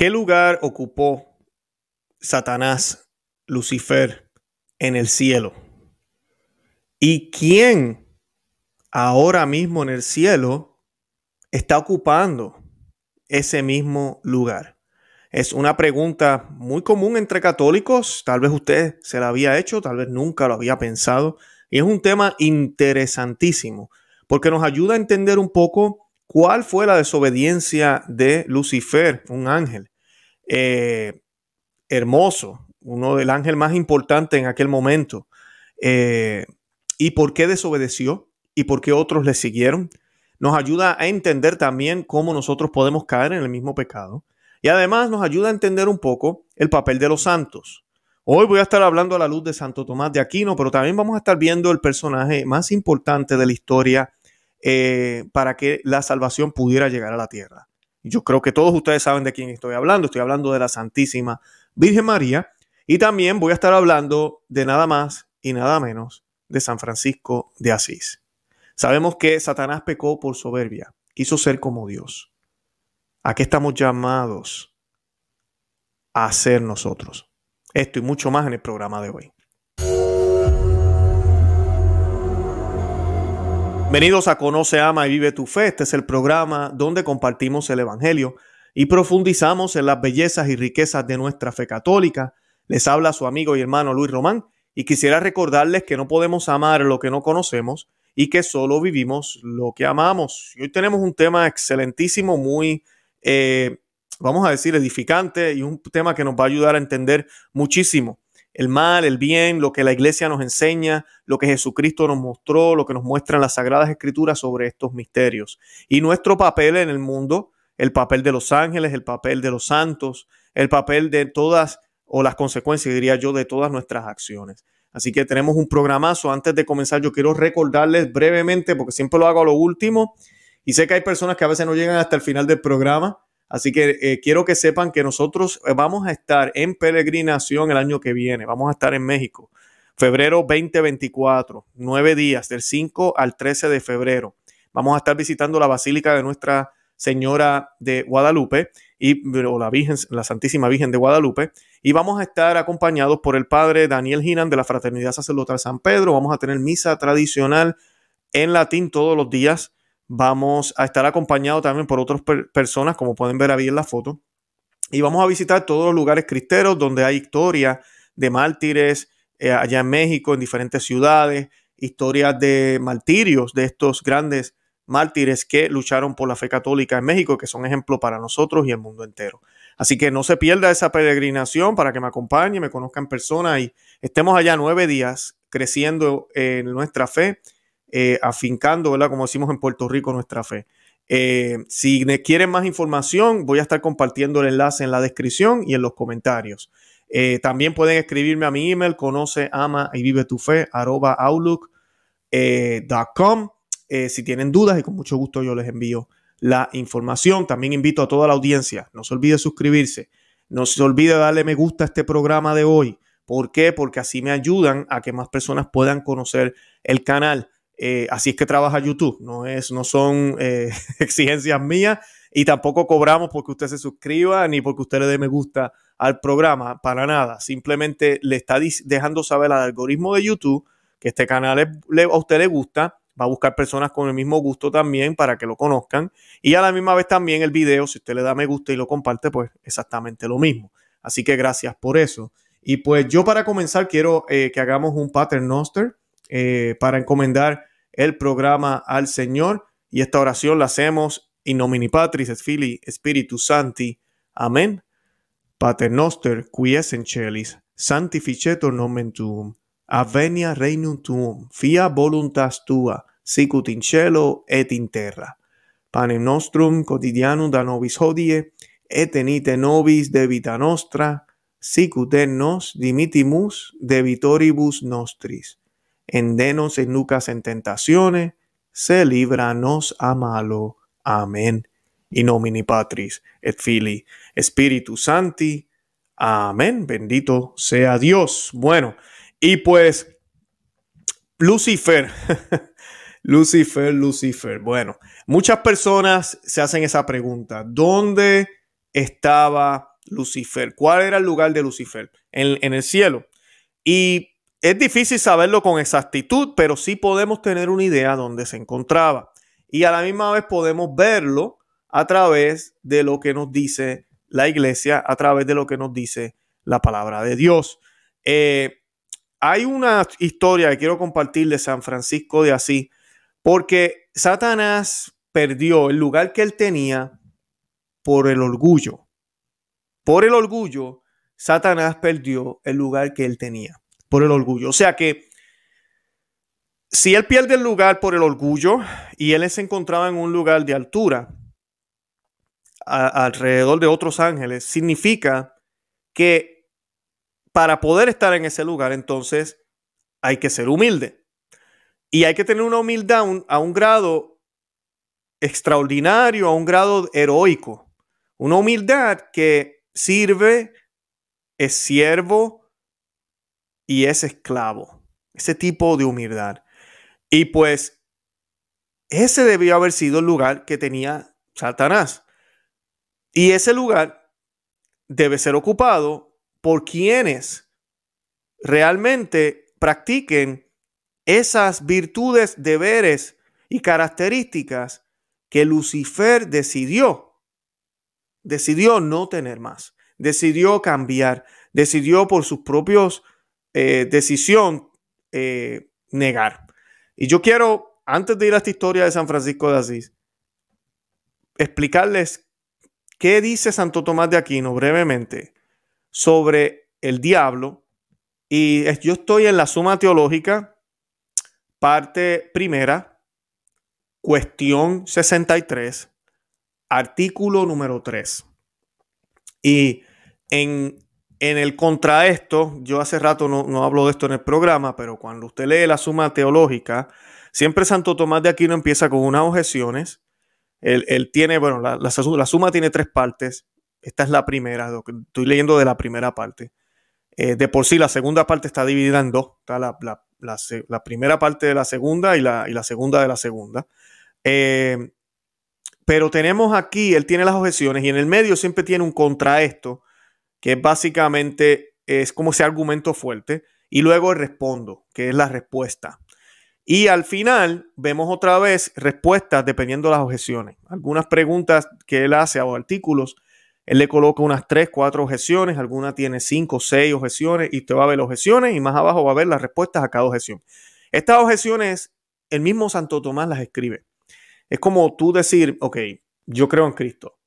¿Qué lugar ocupó Satanás, Lucifer, en el cielo? ¿Y quién ahora mismo en el cielo está ocupando ese mismo lugar? Es una pregunta muy común entre católicos, tal vez usted se la había hecho, tal vez nunca lo había pensado, y es un tema interesantísimo, porque nos ayuda a entender un poco cuál fue la desobediencia de Lucifer, un ángel, eh, hermoso, uno del ángel más importante en aquel momento. Eh, ¿Y por qué desobedeció? ¿Y por qué otros le siguieron? Nos ayuda a entender también cómo nosotros podemos caer en el mismo pecado. Y además nos ayuda a entender un poco el papel de los santos. Hoy voy a estar hablando a la luz de Santo Tomás de Aquino, pero también vamos a estar viendo el personaje más importante de la historia eh, para que la salvación pudiera llegar a la tierra. Yo creo que todos ustedes saben de quién estoy hablando. Estoy hablando de la Santísima Virgen María. Y también voy a estar hablando de nada más y nada menos de San Francisco de Asís. Sabemos que Satanás pecó por soberbia, quiso ser como Dios. ¿A qué estamos llamados a ser nosotros? Esto y mucho más en el programa de hoy. Bienvenidos a Conoce, Ama y Vive tu Fe. Este es el programa donde compartimos el Evangelio y profundizamos en las bellezas y riquezas de nuestra fe católica. Les habla su amigo y hermano Luis Román y quisiera recordarles que no podemos amar lo que no conocemos y que solo vivimos lo que amamos. hoy tenemos un tema excelentísimo, muy, eh, vamos a decir, edificante y un tema que nos va a ayudar a entender muchísimo el mal, el bien, lo que la iglesia nos enseña, lo que Jesucristo nos mostró, lo que nos muestran las sagradas escrituras sobre estos misterios. Y nuestro papel en el mundo, el papel de los ángeles, el papel de los santos, el papel de todas, o las consecuencias, diría yo, de todas nuestras acciones. Así que tenemos un programazo. Antes de comenzar, yo quiero recordarles brevemente, porque siempre lo hago a lo último, y sé que hay personas que a veces no llegan hasta el final del programa. Así que eh, quiero que sepan que nosotros eh, vamos a estar en peregrinación el año que viene, vamos a estar en México, febrero 2024, nueve días, del 5 al 13 de febrero. Vamos a estar visitando la Basílica de Nuestra Señora de Guadalupe y la Virgen, la Santísima Virgen de Guadalupe, y vamos a estar acompañados por el padre Daniel Ginan de la Fraternidad Sacerdotal San Pedro. Vamos a tener misa tradicional en latín todos los días Vamos a estar acompañado también por otras personas, como pueden ver ahí en la foto. Y vamos a visitar todos los lugares cristeros donde hay historia de mártires eh, allá en México, en diferentes ciudades, historias de martirios de estos grandes mártires que lucharon por la fe católica en México, que son ejemplo para nosotros y el mundo entero. Así que no se pierda esa peregrinación para que me acompañe, me conozca en persona y estemos allá nueve días creciendo eh, en nuestra fe eh, afincando, ¿verdad? Como decimos en Puerto Rico, nuestra fe. Eh, si quieren más información, voy a estar compartiendo el enlace en la descripción y en los comentarios. Eh, también pueden escribirme a mi email, conoce, ama y vive tu fe, si tienen dudas y con mucho gusto yo les envío la información. También invito a toda la audiencia, no se olvide suscribirse, no se olvide darle me gusta a este programa de hoy. ¿Por qué? Porque así me ayudan a que más personas puedan conocer el canal. Eh, así es que trabaja YouTube, no, es, no son eh, exigencias mías y tampoco cobramos porque usted se suscriba ni porque usted le dé me gusta al programa, para nada. Simplemente le está dejando saber al algoritmo de YouTube que este canal a usted le gusta, va a buscar personas con el mismo gusto también para que lo conozcan y a la misma vez también el video, si usted le da me gusta y lo comparte, pues exactamente lo mismo. Así que gracias por eso. Y pues yo para comenzar quiero eh, que hagamos un pattern eh, para encomendar el programa al Señor y esta oración la hacemos in nomini Patris et Filii spiritus sancti, Amén. Pater noster, qui es in celis, sanctificetur nomen tuum, avenia regnum tuum, fia voluntas tua, sicut in cielo et in terra. Panem nostrum quotidianum da nobis hodie, et tenite nobis debita nostra, sicut ut nos dimitimus debitoribus nostris, denos en nucas en tentaciones, se libranos a malo. Amén. In nomine Patris et fili, Espíritu Santi. Amén. Bendito sea Dios. Bueno, y pues Lucifer. Lucifer, Lucifer. Bueno, muchas personas se hacen esa pregunta. ¿Dónde estaba Lucifer? ¿Cuál era el lugar de Lucifer? En, en el cielo. Y es difícil saberlo con exactitud, pero sí podemos tener una idea dónde se encontraba. Y a la misma vez podemos verlo a través de lo que nos dice la iglesia, a través de lo que nos dice la palabra de Dios. Eh, hay una historia que quiero compartir de San Francisco de Asís, porque Satanás perdió el lugar que él tenía por el orgullo. Por el orgullo, Satanás perdió el lugar que él tenía por el orgullo. O sea que si él pierde el lugar por el orgullo y él se encontraba en un lugar de altura alrededor de otros ángeles, significa que para poder estar en ese lugar, entonces hay que ser humilde. Y hay que tener una humildad a un grado extraordinario, a un grado heroico. Una humildad que sirve, es siervo, y es esclavo. Ese tipo de humildad. Y pues ese debió haber sido el lugar que tenía Satanás. Y ese lugar debe ser ocupado por quienes realmente practiquen esas virtudes, deberes y características que Lucifer decidió. Decidió no tener más, decidió cambiar, decidió por sus propios eh, decisión eh, negar. Y yo quiero, antes de ir a esta historia de San Francisco de Asís, explicarles qué dice Santo Tomás de Aquino brevemente sobre el diablo. Y yo estoy en la suma teológica, parte primera, cuestión 63, artículo número 3. Y en en el esto, yo hace rato no, hablo de esto en el programa, pero cuando usted lee la suma teológica, siempre Santo Tomás de Aquino empieza con unas objeciones. Él, tiene, bueno, la, suma tiene tres partes. Esta es la primera, estoy leyendo de la primera parte. Eh, de por sí, la segunda parte está dividida en dos. Está la, primera parte de la segunda y la, segunda de la segunda. Eh, pero tenemos aquí, él tiene las objeciones y en el medio siempre tiene un contraesto que básicamente es como ese argumento fuerte, y luego respondo, que es la respuesta. Y al final vemos otra vez respuestas dependiendo de las objeciones. Algunas preguntas que él hace a los artículos, él le coloca unas tres, cuatro objeciones, alguna tiene cinco, seis objeciones y usted va a ver las objeciones y más abajo va a ver las respuestas a cada objeción. Estas objeciones, el mismo Santo Tomás las escribe. Es como tú decir, ok, yo creo en Cristo.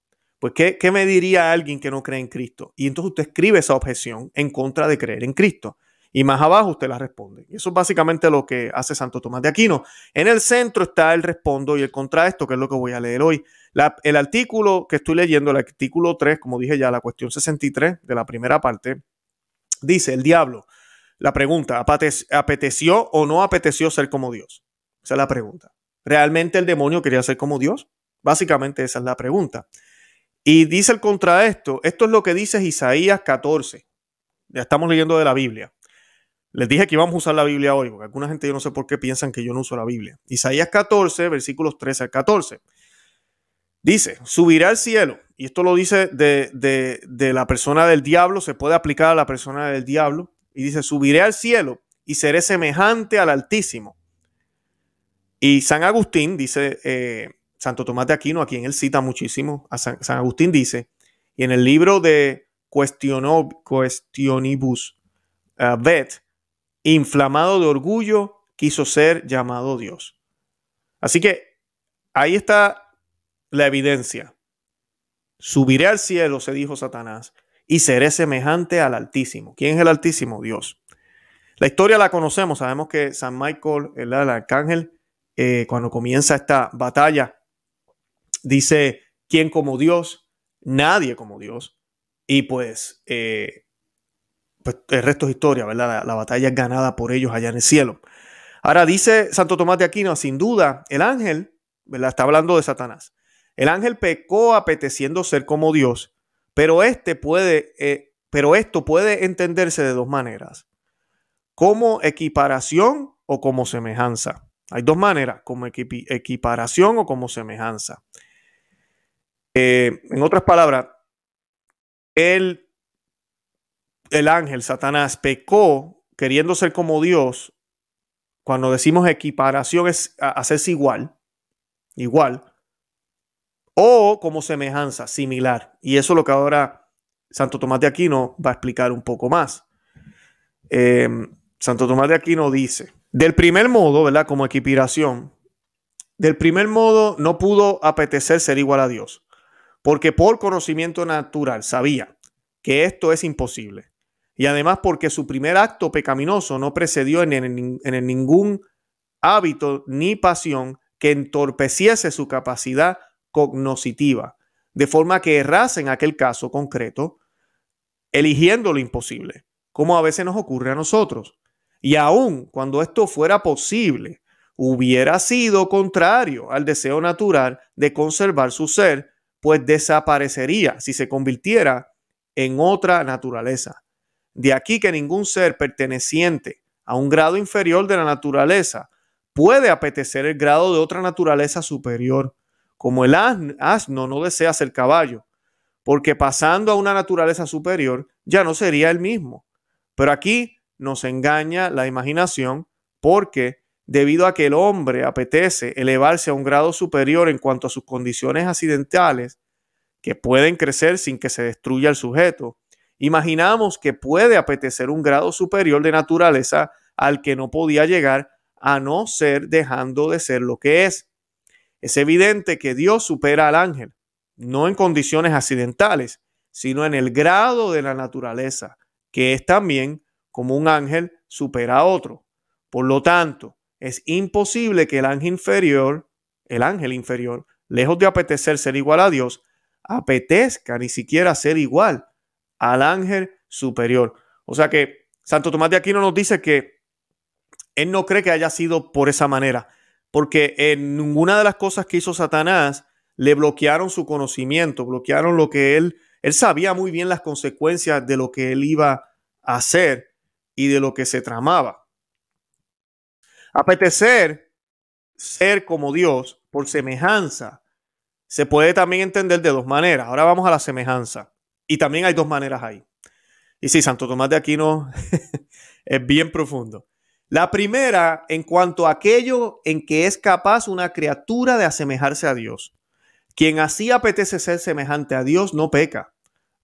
Pues, ¿qué, me diría alguien que no cree en Cristo? Y entonces usted escribe esa objeción en contra de creer en Cristo. Y más abajo usted la responde. Y eso es básicamente lo que hace Santo Tomás de Aquino. En el centro está el respondo y el contra esto que es lo que voy a leer hoy. el artículo que estoy leyendo, el artículo 3, como dije ya, la cuestión 63 de la primera parte, dice, el diablo, la pregunta, ¿apeteció o no apeteció ser como Dios? Esa es la pregunta. ¿Realmente el demonio quería ser como Dios? Básicamente esa es la pregunta. Y dice el contra esto, esto es lo que dice Isaías 14. Ya estamos leyendo de la Biblia. Les dije que íbamos a usar la Biblia hoy, porque alguna gente yo no sé por qué piensan que yo no uso la Biblia. Isaías 14, versículos 13 al 14. Dice, subirá al cielo, y esto lo dice de, de, la persona del diablo, se puede aplicar a la persona del diablo, y dice, subiré al cielo y seré semejante al Altísimo. Y San Agustín dice, eh, Santo Tomás de Aquino, a quien él cita muchísimo, a San, Agustín dice, y en el libro de Cuestionibus Bet, eh, inflamado de orgullo, quiso ser llamado Dios. Así que ahí está la evidencia. Subiré al cielo, se dijo Satanás, y seré semejante al Altísimo. ¿Quién es el Altísimo? Dios. La historia la conocemos, sabemos que San Michael, el, arcángel, eh, cuando comienza esta batalla dice, ¿quién como Dios? Nadie como Dios. Y pues, eh, pues el resto es historia, ¿verdad? La, batalla es ganada por ellos allá en el cielo. Ahora dice Santo Tomás de Aquino, sin duda, el ángel, ¿verdad? Está hablando de Satanás. El ángel pecó apeteciendo ser como Dios, pero este puede, eh, pero esto puede entenderse de dos maneras: como equiparación o como semejanza. Hay dos maneras, como equiparación o como semejanza. Eh, en otras palabras, el, ángel Satanás pecó queriendo ser como Dios. Cuando decimos equiparación es hacerse igual, igual, o como semejanza, similar. Y eso es lo que ahora Santo Tomás de Aquino va a explicar un poco más. Eh, Santo Tomás de Aquino dice, del primer modo, ¿verdad? Como equipiración, del primer modo no pudo apetecer ser igual a Dios, porque por conocimiento natural sabía que esto es imposible. Y además porque su primer acto pecaminoso no precedió en, en ningún hábito ni pasión que entorpeciese su capacidad cognoscitiva, de forma que errase en aquel caso concreto, eligiendo lo imposible, como a veces nos ocurre a nosotros. Y aun cuando esto fuera posible, hubiera sido contrario al deseo natural de conservar su ser, pues desaparecería si se convirtiera en otra naturaleza. De aquí que ningún ser perteneciente a un grado inferior de la naturaleza puede apetecer el grado de otra naturaleza superior, como el asno no desea ser caballo, porque pasando a una naturaleza superior ya no sería el mismo. Pero aquí nos engaña la imaginación porque debido a que el hombre apetece elevarse a un grado superior en cuanto a sus condiciones accidentales, que pueden crecer sin que se destruya el sujeto, imaginamos que puede apetecer un grado superior de naturaleza al que no podía llegar a no ser dejando de ser lo que es. Es evidente que Dios supera al ángel, no en condiciones accidentales, sino en el grado de la naturaleza, que es también como un ángel supera a otro. Por lo tanto, es imposible que el ángel inferior, el ángel inferior, lejos de apetecer ser igual a Dios, apetezca ni siquiera ser igual al ángel superior. O sea que Santo Tomás de Aquino nos dice que él no cree que haya sido por esa manera, porque en ninguna de las cosas que hizo Satanás le bloquearon su conocimiento, bloquearon lo que él, él sabía muy bien las consecuencias de lo que él iba a hacer, y de lo que se tramaba. Apetecer ser como Dios por semejanza se puede también entender de dos maneras. Ahora vamos a la semejanza. Y también hay dos maneras ahí. Y si Santo Tomás de Aquino es bien profundo. La primera, en cuanto a aquello en que es capaz una criatura de asemejarse a Dios. Quien así apetece ser semejante a Dios no peca,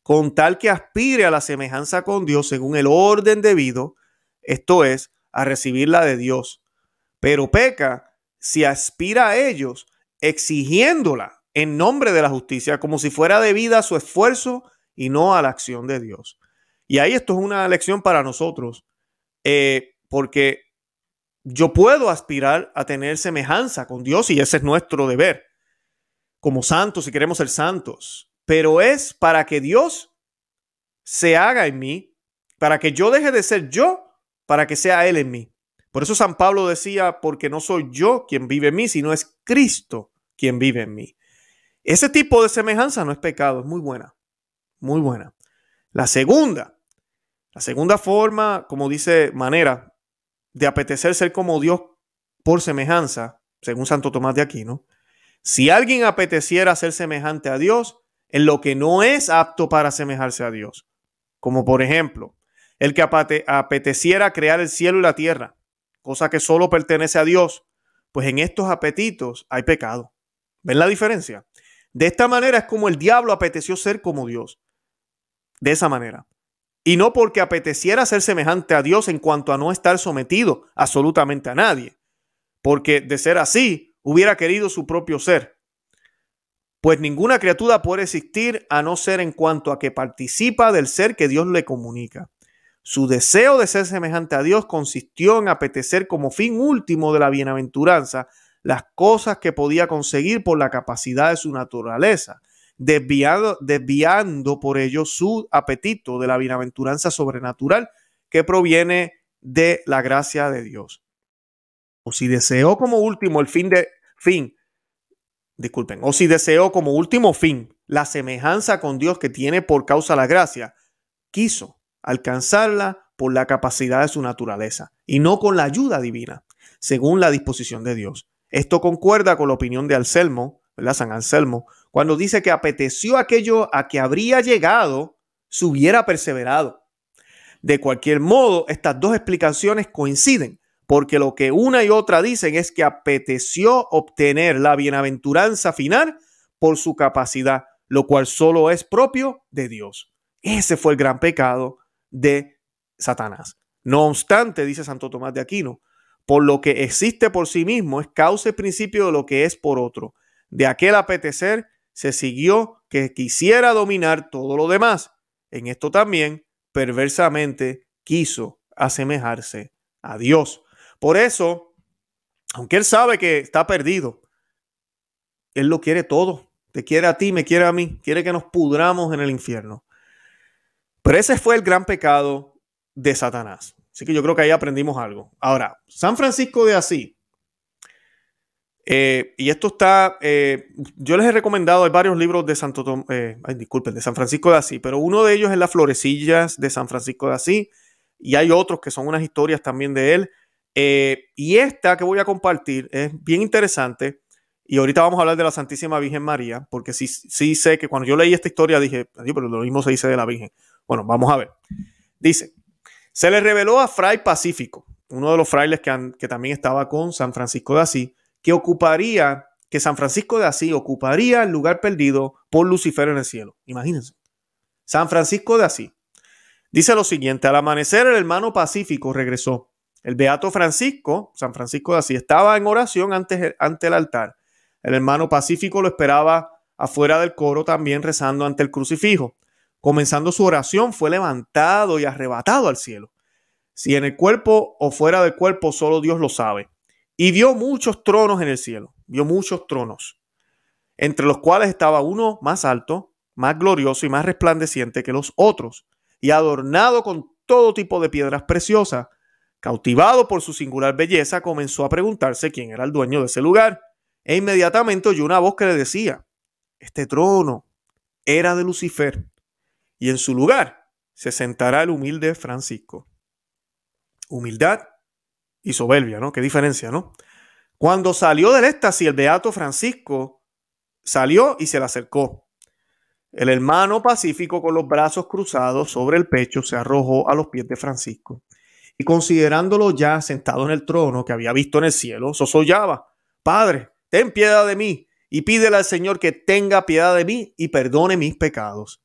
con tal que aspire a la semejanza con Dios según el orden debido, esto es, a recibirla de Dios. Pero peca si aspira a ellos exigiéndola en nombre de la justicia, como si fuera debida a su esfuerzo y no a la acción de Dios. Y ahí esto es una lección para nosotros, eh, porque yo puedo aspirar a tener semejanza con Dios y ese es nuestro deber, como santos, si queremos ser santos, pero es para que Dios se haga en mí, para que yo deje de ser yo, para que sea Él en mí. Por eso San Pablo decía, porque no soy yo quien vive en mí, sino es Cristo quien vive en mí. Ese tipo de semejanza no es pecado, es muy buena, muy buena. La segunda, la segunda forma, como dice manera, de apetecer ser como Dios por semejanza, según Santo Tomás de Aquino, si alguien apeteciera ser semejante a Dios, en lo que no es apto para asemejarse a Dios. Como por ejemplo, el que apeteciera crear el cielo y la tierra, cosa que solo pertenece a Dios, pues en estos apetitos hay pecado. ¿Ven la diferencia? De esta manera es como el diablo apeteció ser como Dios. De esa manera. Y no porque apeteciera ser semejante a Dios en cuanto a no estar sometido absolutamente a nadie. Porque de ser así, hubiera querido su propio ser pues ninguna criatura puede existir a no ser en cuanto a que participa del ser que Dios le comunica. Su deseo de ser semejante a Dios consistió en apetecer como fin último de la bienaventuranza las cosas que podía conseguir por la capacidad de su naturaleza, desviando por ello su apetito de la bienaventuranza sobrenatural que proviene de la gracia de Dios. O si deseó como último el fin de fin disculpen, o si deseó como último fin la semejanza con Dios que tiene por causa la gracia, quiso alcanzarla por la capacidad de su naturaleza y no con la ayuda divina, según la disposición de Dios. Esto concuerda con la opinión de Anselmo, ¿verdad? San Anselmo, cuando dice que apeteció aquello a que habría llegado si hubiera perseverado. De cualquier modo, estas dos explicaciones coinciden porque lo que una y otra dicen es que apeteció obtener la bienaventuranza final por su capacidad, lo cual solo es propio de Dios. Ese fue el gran pecado de Satanás. No obstante, dice Santo Tomás de Aquino, por lo que existe por sí mismo es causa y principio de lo que es por otro. De aquel apetecer se siguió que quisiera dominar todo lo demás. En esto también, perversamente, quiso asemejarse a Dios. Por eso, aunque él sabe que está perdido, él lo quiere todo. Te quiere a ti, me quiere a mí, quiere que nos pudramos en el infierno. Pero ese fue el gran pecado de Satanás. Así que yo creo que ahí aprendimos algo. Ahora, San Francisco de Asís. Eh, y esto está, eh, yo les he recomendado, hay varios libros de Santo eh, de San Francisco de Asís, pero uno de ellos es Las Florecillas de San Francisco de Asís, y hay otros que son unas historias también de él. Eh, y esta que voy a compartir es bien interesante. Y ahorita vamos a hablar de la Santísima Virgen María, porque sí, sé que cuando yo leí esta historia dije, pero lo mismo se dice de la Virgen. Bueno, vamos a ver. Dice, se le reveló a Fray Pacífico, uno de los frailes que, que también estaba con San Francisco de Asís, que ocuparía, que San Francisco de Asís ocuparía el lugar perdido por Lucifer en el cielo. Imagínense. San Francisco de Asís. Dice lo siguiente, al amanecer el hermano Pacífico regresó el beato Francisco, San Francisco de Asís, estaba en oración antes ante el altar. El hermano Pacífico lo esperaba afuera del coro también rezando ante el crucifijo. Comenzando su oración fue levantado y arrebatado al cielo. Si en el cuerpo o fuera del cuerpo, solo Dios lo sabe. Y vio muchos tronos en el cielo, vio muchos tronos, entre los cuales estaba uno más alto, más glorioso y más resplandeciente que los otros, y adornado con todo tipo de piedras preciosas Cautivado por su singular belleza, comenzó a preguntarse quién era el dueño de ese lugar, e inmediatamente oyó una voz que le decía, este trono era de Lucifer, y en su lugar se sentará el humilde Francisco. Humildad y soberbia, ¿no? Qué diferencia, ¿no? Cuando salió del éxtasis, el beato Francisco salió y se le acercó. El hermano pacífico con los brazos cruzados sobre el pecho se arrojó a los pies de Francisco y considerándolo ya sentado en el trono que había visto en el cielo, sosollaba, Padre, ten piedad de mí, y pídele al Señor que tenga piedad de mí y perdone mis pecados.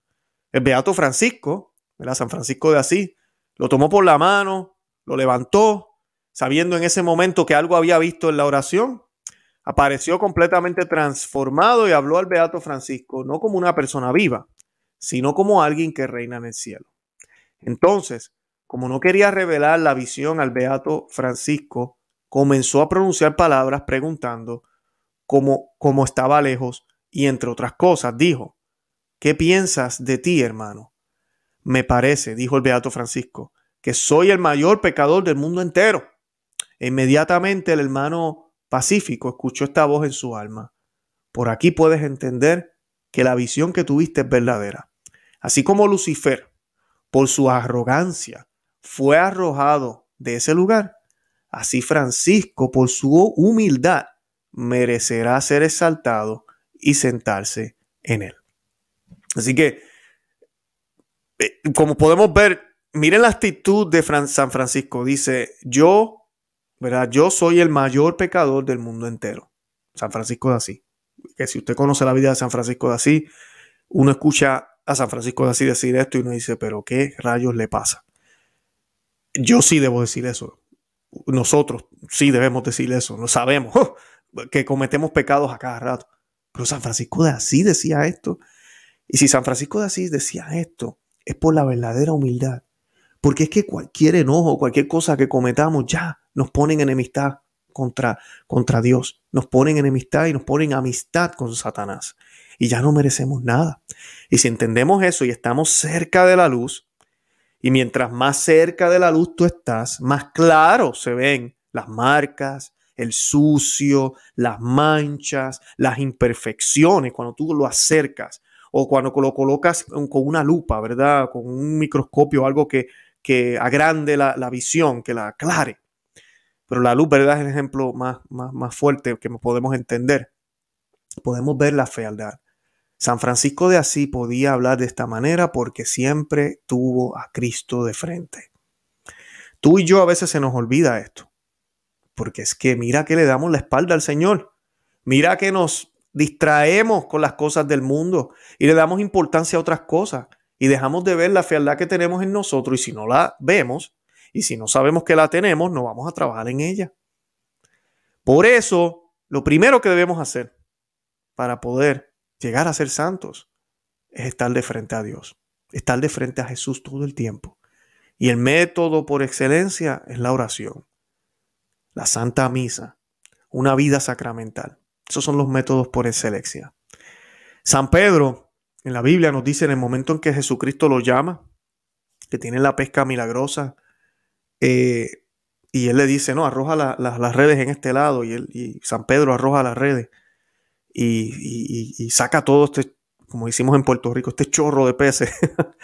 El Beato Francisco, ¿verdad? San Francisco de Asís, lo tomó por la mano, lo levantó, sabiendo en ese momento que algo había visto en la oración, apareció completamente transformado y habló al Beato Francisco, no como una persona viva, sino como alguien que reina en el cielo. Entonces, como no quería revelar la visión al beato Francisco, comenzó a pronunciar palabras preguntando cómo, cómo estaba lejos y entre otras cosas dijo, ¿qué piensas de ti, hermano? Me parece, dijo el beato Francisco, que soy el mayor pecador del mundo entero. inmediatamente el hermano Pacífico escuchó esta voz en su alma. Por aquí puedes entender que la visión que tuviste es verdadera. Así como Lucifer, por su arrogancia, fue arrojado de ese lugar, así Francisco, por su humildad, merecerá ser exaltado y sentarse en él. Así que, eh, como podemos ver, miren la actitud de San Francisco. Dice, yo, ¿verdad? Yo soy el mayor pecador del mundo entero. San Francisco de Asís. Que si usted conoce la vida de San Francisco de Asís, uno escucha a San Francisco de Asís decir esto y uno dice, pero ¿qué rayos le pasa? Yo sí debo decir eso. Nosotros sí debemos decir eso. No sabemos ¡oh! que cometemos pecados a cada rato. Pero San Francisco de Asís decía esto. Y si San Francisco de Asís decía esto, es por la verdadera humildad. Porque es que cualquier enojo, cualquier cosa que cometamos ya nos pone en enemistad contra, contra Dios. Nos ponen en enemistad y nos ponen en amistad con Satanás. Y ya no merecemos nada. Y si entendemos eso y estamos cerca de la luz, y mientras más cerca de la luz tú estás, más claro se ven las marcas, el sucio, las manchas, las imperfecciones, cuando tú lo acercas o cuando lo colocas con una lupa, ¿verdad? Con un microscopio, algo que, agrande la, visión, que la aclare. Pero la luz, ¿verdad? Es el ejemplo más, más fuerte que podemos entender. Podemos ver la fealdad. San Francisco de Asís podía hablar de esta manera porque siempre tuvo a Cristo de frente. Tú y yo a veces se nos olvida esto, porque es que mira que le damos la espalda al Señor, mira que nos distraemos con las cosas del mundo y le damos importancia a otras cosas y dejamos de ver la fealdad que tenemos en nosotros y si no la vemos y si no sabemos que la tenemos, no vamos a trabajar en ella. Por eso, lo primero que debemos hacer para poder llegar a ser santos es estar de frente a Dios, estar de frente a Jesús todo el tiempo. Y el método por excelencia es la oración, la santa misa, una vida sacramental. Esos son los métodos por excelencia. San Pedro en la Biblia nos dice en el momento en que Jesucristo lo llama, que tiene la pesca milagrosa, eh, y él le dice, no, arroja las redes en este lado, y San Pedro arroja las redes y, saca todo este, como hicimos en Puerto Rico, este chorro de peces.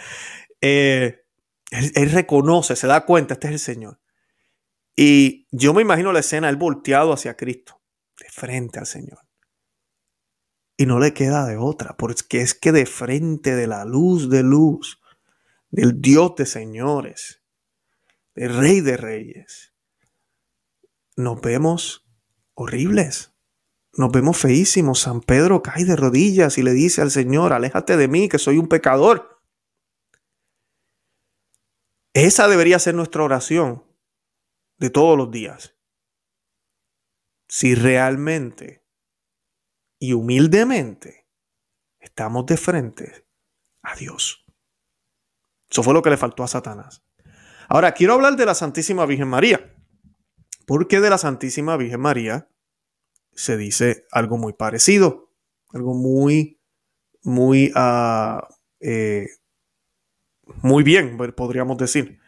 Eh, él, él, reconoce, se da cuenta, este es el Señor. Y yo me imagino la escena, él volteado hacia Cristo, de frente al Señor. Y no le queda de otra, porque es que de frente de la luz de luz, del Dios de señores, del Rey de reyes, nos vemos horribles. Nos vemos feísimos. San Pedro cae de rodillas y le dice al Señor, aléjate de mí, que soy un pecador. Esa debería ser nuestra oración de todos los días. Si realmente y humildemente estamos de frente a Dios. Eso fue lo que le faltó a Satanás. Ahora, quiero hablar de la Santísima Virgen María. ¿Por qué de la Santísima Virgen María? se dice algo muy parecido, algo muy, muy, ah, eh, muy bien, podríamos decir.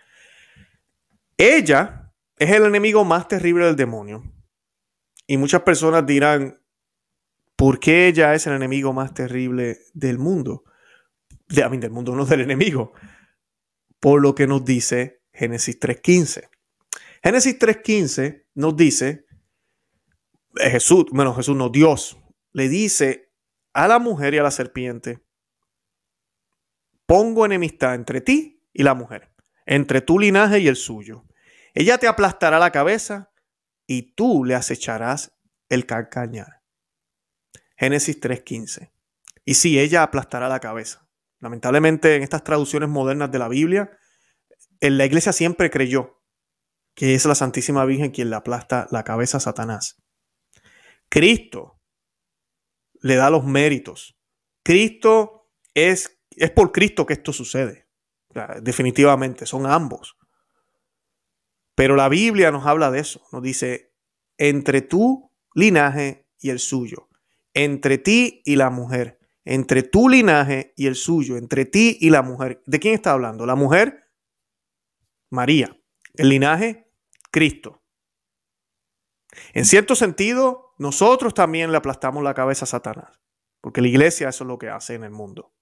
Ella es el enemigo más terrible del demonio. Y muchas personas dirán, ¿por qué ella es el enemigo más terrible del mundo? De, a mí, del mundo no del enemigo. Por lo que nos dice Génesis 3.15. Génesis 3.15 nos dice eh, Jesús, menos Jesús no, Dios, le dice a la mujer y a la serpiente, pongo enemistad entre ti y la mujer, entre tu linaje y el suyo. Ella te aplastará la cabeza y tú le acecharás el calcañar. Génesis 3:15. Y si ella aplastará la cabeza. Lamentablemente en estas traducciones modernas de la Biblia, en la iglesia siempre creyó que es la Santísima Virgen quien le aplasta la cabeza a Satanás. Cristo le da los méritos. Cristo es, es por Cristo que esto sucede. Definitivamente, son ambos. Pero la Biblia nos habla de eso. Nos dice, entre tu linaje y el suyo, entre ti y la mujer, entre tu linaje y el suyo, entre ti y la mujer. ¿De quién está hablando? La mujer, María. El linaje, Cristo. En cierto sentido, nosotros también le aplastamos la cabeza a Satanás, porque la iglesia eso es lo que hace en el mundo,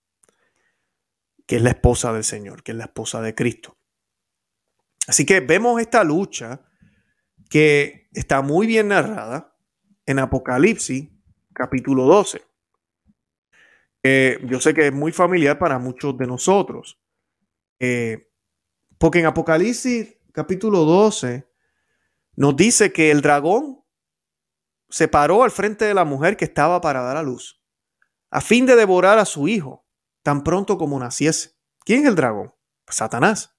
que es la esposa del Señor, que es la esposa de Cristo. Así que vemos esta lucha que está muy bien narrada en Apocalipsis capítulo 12. yo sé que es muy familiar para muchos de nosotros, eh, porque en Apocalipsis capítulo 12 nos dice que el dragón se paró al frente de la mujer que estaba para dar a luz, a fin de devorar a su hijo tan pronto como naciese. ¿Quién es el dragón? Pues Satanás.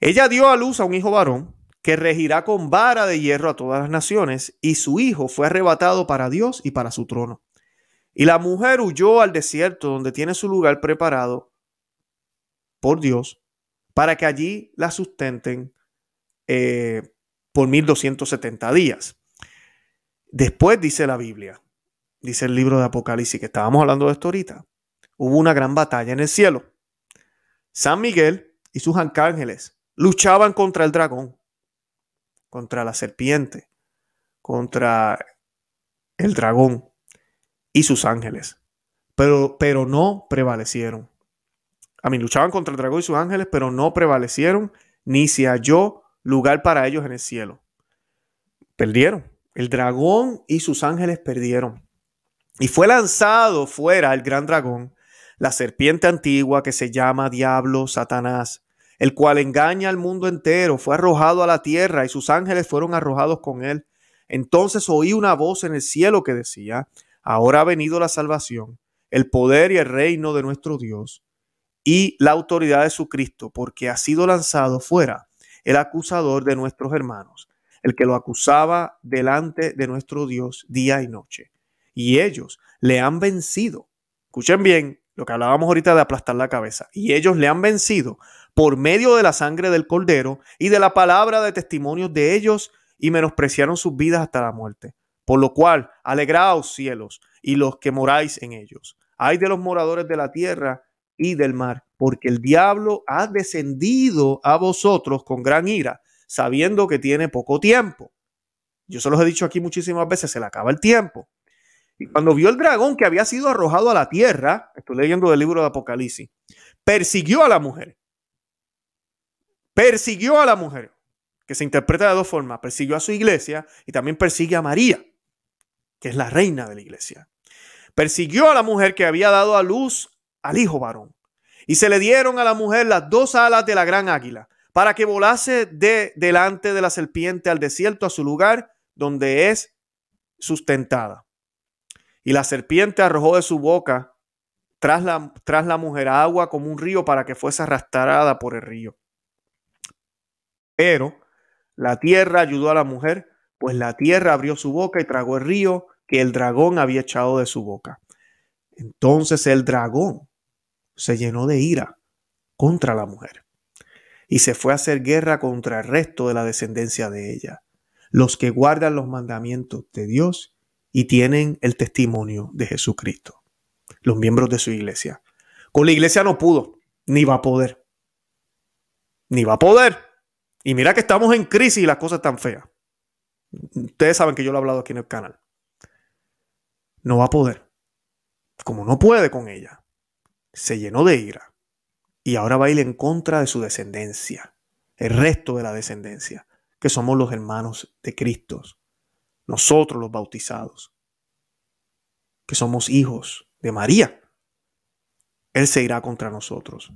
Ella dio a luz a un hijo varón que regirá con vara de hierro a todas las naciones, y su hijo fue arrebatado para Dios y para su trono. Y la mujer huyó al desierto donde tiene su lugar preparado por Dios, para que allí la sustenten eh, por 1270 días. Después dice la Biblia, dice el libro de Apocalipsis, que estábamos hablando de esto ahorita, hubo una gran batalla en el cielo. San Miguel y sus arcángeles luchaban contra el dragón, contra la serpiente, contra el dragón y sus ángeles, pero, pero no prevalecieron. A mí luchaban contra el dragón y sus ángeles, pero no prevalecieron, ni se halló lugar para ellos en el cielo. Perdieron. El dragón y sus ángeles perdieron. Y fue lanzado fuera el gran dragón, la serpiente antigua que se llama Diablo Satanás, el cual engaña al mundo entero, fue arrojado a la tierra y sus ángeles fueron arrojados con él. Entonces oí una voz en el cielo que decía, ahora ha venido la salvación, el poder y el reino de nuestro Dios y la autoridad de su Cristo, porque ha sido lanzado fuera el acusador de nuestros hermanos, el que lo acusaba delante de nuestro Dios día y noche. Y ellos le han vencido. Escuchen bien lo que hablábamos ahorita de aplastar la cabeza. Y ellos le han vencido por medio de la sangre del cordero y de la palabra de testimonios de ellos y menospreciaron sus vidas hasta la muerte. Por lo cual, alegraos cielos y los que moráis en ellos. ay de los moradores de la tierra y del mar porque el diablo ha descendido a vosotros con gran ira, sabiendo que tiene poco tiempo. Yo se los he dicho aquí muchísimas veces, se le acaba el tiempo. Y cuando vio el dragón que había sido arrojado a la tierra, estoy leyendo del libro de Apocalipsis, persiguió a la mujer. Persiguió a la mujer, que se interpreta de dos formas. Persiguió a su iglesia y también persigue a María, que es la reina de la iglesia. Persiguió a la mujer que había dado a luz al hijo varón. Y se le dieron a la mujer las dos alas de la gran águila, para que volase de delante de la serpiente al desierto, a su lugar donde es sustentada. Y la serpiente arrojó de su boca tras la, tras la mujer agua como un río para que fuese arrastrada por el río. Pero la tierra ayudó a la mujer, pues la tierra abrió su boca y tragó el río que el dragón había echado de su boca. Entonces el dragón se llenó de ira contra la mujer y se fue a hacer guerra contra el resto de la descendencia de ella, los que guardan los mandamientos de Dios y tienen el testimonio de Jesucristo, los miembros de su iglesia. Con la iglesia no pudo, ni va a poder, ni va a poder. Y mira que estamos en crisis y las cosas están feas. Ustedes saben que yo lo he hablado aquí en el canal. No va a poder. Como no puede con ella, se llenó de ira y ahora va a ir en contra de su descendencia, el resto de la descendencia, que somos los hermanos de Cristo, nosotros los bautizados, que somos hijos de María. Él se irá contra nosotros.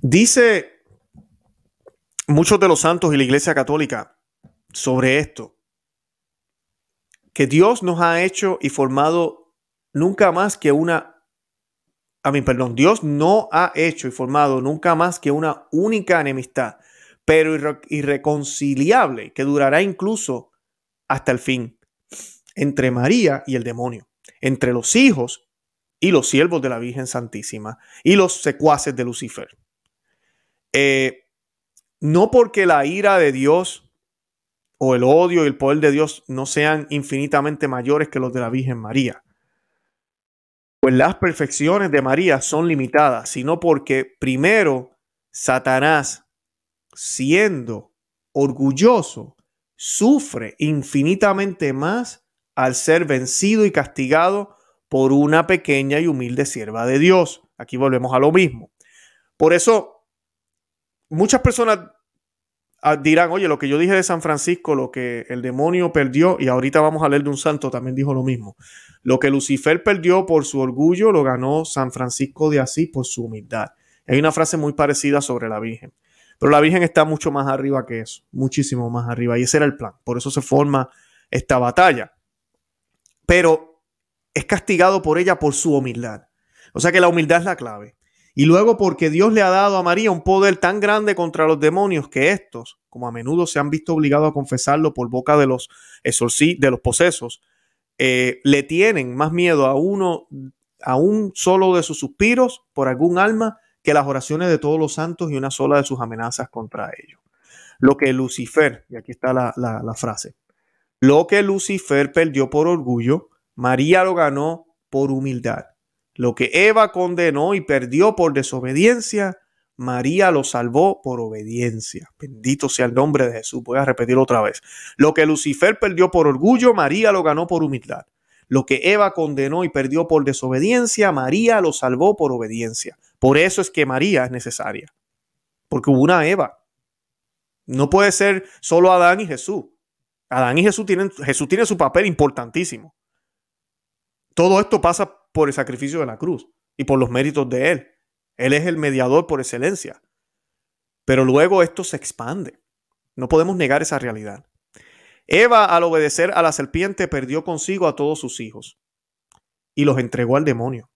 Dice muchos de los santos y la Iglesia Católica sobre esto, que Dios nos ha hecho y formado nunca más que una, a mí, perdón, Dios no ha hecho y formado nunca más que una única enemistad, pero irreconciliable, que durará incluso hasta el fin, entre María y el demonio, entre los hijos y los siervos de la Virgen Santísima y los secuaces de Lucifer. Eh, no porque la ira de Dios o el odio y el poder de Dios no sean infinitamente mayores que los de la Virgen María, pues las perfecciones de María son limitadas, sino porque primero Satanás, siendo orgulloso, sufre infinitamente más al ser vencido y castigado por una pequeña y humilde sierva de Dios. Aquí volvemos a lo mismo. Por eso, muchas personas Ah, dirán, oye, lo que yo dije de San Francisco, lo que el demonio perdió, y ahorita vamos a leer de un santo, también dijo lo mismo. Lo que Lucifer perdió por su orgullo, lo ganó San Francisco de Asís por su humildad. Hay una frase muy parecida sobre la Virgen. Pero la Virgen está mucho más arriba que eso, muchísimo más arriba. Y ese era el plan. Por eso se forma esta batalla. Pero es castigado por ella por su humildad. O sea que la humildad es la clave. Y luego porque Dios le ha dado a María un poder tan grande contra los demonios que estos, como a menudo se han visto obligados a confesarlo por boca de los exorcí, de los posesos, eh, le tienen más miedo a uno, a un solo de sus suspiros por algún alma que las oraciones de todos los santos y una sola de sus amenazas contra ellos. Lo que Lucifer, y aquí está la frase, lo que Lucifer perdió por orgullo, María lo ganó por humildad. Lo que Eva condenó y perdió por desobediencia, María lo salvó por obediencia. Bendito sea el nombre de Jesús. Voy a repetirlo otra vez. Lo que Lucifer perdió por orgullo, María lo ganó por humildad. Lo que Eva condenó y perdió por desobediencia, María lo salvó por obediencia. Por eso es que María es necesaria. Porque hubo una Eva. No puede ser solo Adán y Jesús. Adán y Jesús tienen, Jesús tiene su papel importantísimo. Todo esto pasa por el sacrificio de la cruz y por los méritos de Él. Él es el mediador por excelencia. Pero luego esto se expande. No podemos negar esa realidad. Eva, al obedecer a la serpiente, perdió consigo a todos sus hijos y los entregó al demonio.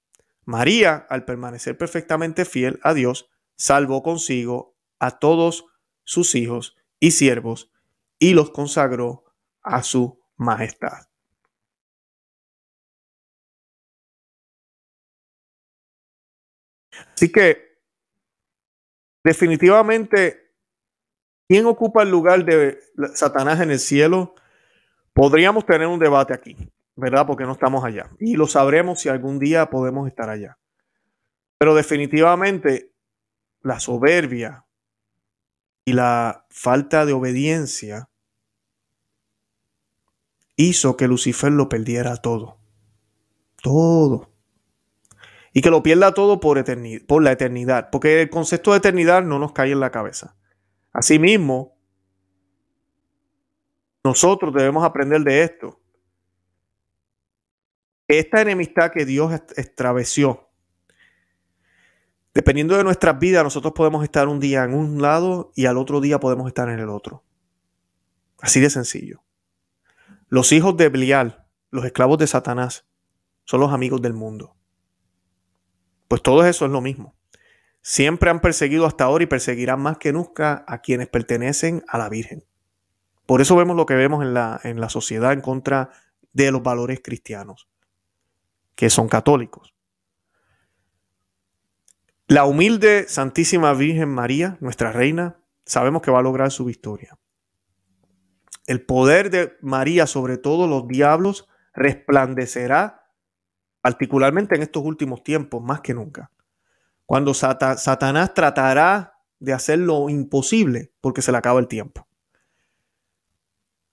María, al permanecer perfectamente fiel a Dios, salvó consigo a todos sus hijos y siervos y los consagró a su majestad. Así que, definitivamente, ¿quién ocupa el lugar de Satanás en el cielo? Podríamos tener un debate aquí, ¿verdad? Porque no estamos allá. Y lo sabremos si algún día podemos estar allá. Pero definitivamente, la soberbia y la falta de obediencia hizo que Lucifer lo perdiera todo. Todo y que lo pierda todo por, por la eternidad, porque el concepto de eternidad no nos cae en la cabeza. Asimismo, nosotros debemos aprender de esto. Esta enemistad que Dios extravesó. dependiendo de nuestras vidas, nosotros podemos estar un día en un lado y al otro día podemos estar en el otro. Así de sencillo. Los hijos de Belial, los esclavos de Satanás, son los amigos del mundo. Pues todo eso es lo mismo. Siempre han perseguido hasta ahora y perseguirán más que nunca a quienes pertenecen a la Virgen. Por eso vemos lo que vemos en la, en la sociedad en contra de los valores cristianos, que son católicos. La humilde Santísima Virgen María, nuestra reina, sabemos que va a lograr su victoria. El poder de María sobre todos los diablos resplandecerá particularmente en estos últimos tiempos, más que nunca. Cuando Satanás tratará de hacer lo imposible porque se le acaba el tiempo.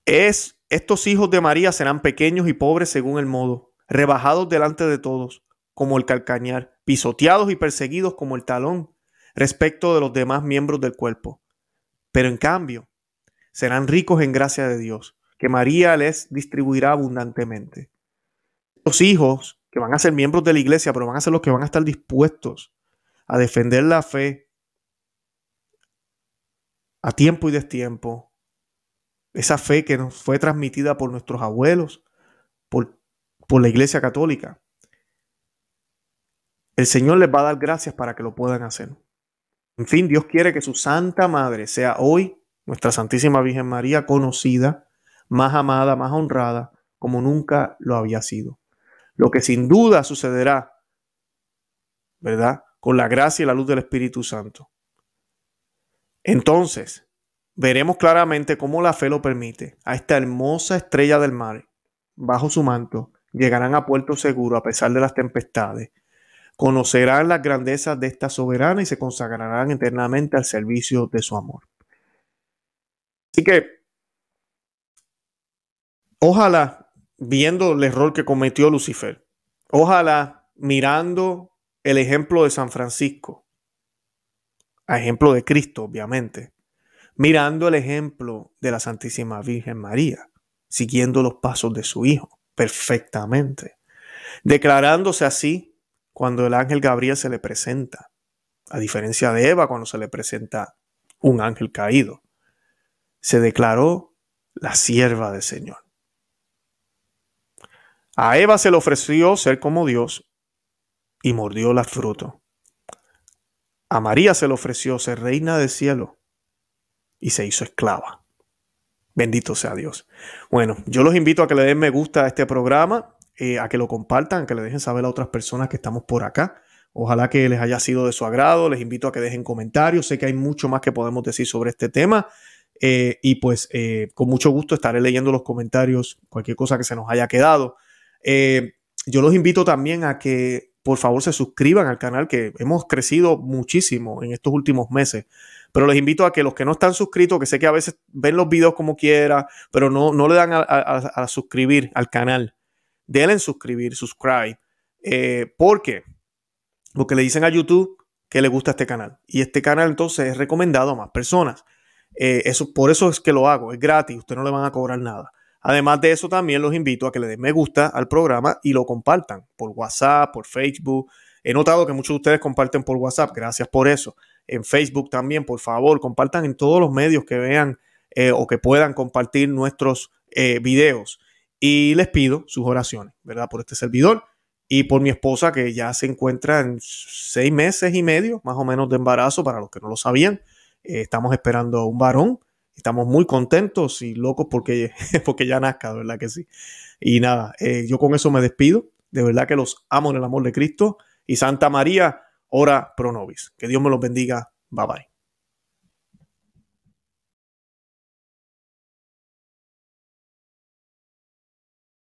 Es, estos hijos de María serán pequeños y pobres según el modo, rebajados delante de todos, como el calcañar, pisoteados y perseguidos como el talón, respecto de los demás miembros del cuerpo. Pero en cambio, serán ricos en gracia de Dios, que María les distribuirá abundantemente. Los hijos que van a ser miembros de la iglesia, pero van a ser los que van a estar dispuestos a defender la fe a tiempo y destiempo. Esa fe que nos fue transmitida por nuestros abuelos, por, por la iglesia católica. El Señor les va a dar gracias para que lo puedan hacer. En fin, Dios quiere que su Santa Madre sea hoy, nuestra Santísima Virgen María, conocida, más amada, más honrada, como nunca lo había sido lo que sin duda sucederá, ¿verdad? Con la gracia y la luz del Espíritu Santo. Entonces, veremos claramente cómo la fe lo permite. A esta hermosa estrella del mar, bajo su manto, llegarán a puerto seguro a pesar de las tempestades. Conocerán las grandezas de esta soberana y se consagrarán eternamente al servicio de su amor. Así que, ojalá viendo el error que cometió Lucifer. Ojalá mirando el ejemplo de San Francisco, a ejemplo de Cristo, obviamente, mirando el ejemplo de la Santísima Virgen María, siguiendo los pasos de su Hijo perfectamente, declarándose así cuando el ángel Gabriel se le presenta, a diferencia de Eva cuando se le presenta un ángel caído. Se declaró la sierva del Señor. A Eva se le ofreció ser como Dios y mordió la fruto. A María se le ofreció ser reina del cielo y se hizo esclava. Bendito sea Dios. Bueno, yo los invito a que le den me gusta a este programa, eh, a que lo compartan, que le dejen saber a otras personas que estamos por acá. Ojalá que les haya sido de su agrado. Les invito a que dejen comentarios. Sé que hay mucho más que podemos decir sobre este tema. Eh, y pues eh, con mucho gusto estaré leyendo los comentarios, cualquier cosa que se nos haya quedado. Eh, yo los invito también a que por favor se suscriban al canal, que hemos crecido muchísimo en estos últimos meses. Pero les invito a que los que no están suscritos, que sé que a veces ven los videos como quiera, pero no, no le dan a, suscribir al canal. Denle en suscribir, subscribe. Eh, porque lo que le dicen a YouTube que le gusta este canal. Y este canal entonces es recomendado a más personas. Eh, eso, por eso es que lo hago, es gratis, ustedes no le van a cobrar nada. Además de eso, también los invito a que le den me gusta al programa y lo compartan por WhatsApp, por Facebook. He notado que muchos de ustedes comparten por WhatsApp, gracias por eso. En Facebook también, por favor, compartan en todos los medios que vean eh, o que puedan compartir nuestros eh, videos. Y les pido sus oraciones, ¿verdad? Por este servidor y por mi esposa que ya se encuentra en seis meses y medio, más o menos, de embarazo, para los que no lo sabían. Eh, estamos esperando un varón estamos muy contentos y locos porque, porque ya nazca, de verdad que sí. Y nada, eh, yo con eso me despido. De verdad que los amo en el amor de Cristo. Y Santa María, ora pro nobis. Que Dios me los bendiga. Bye bye.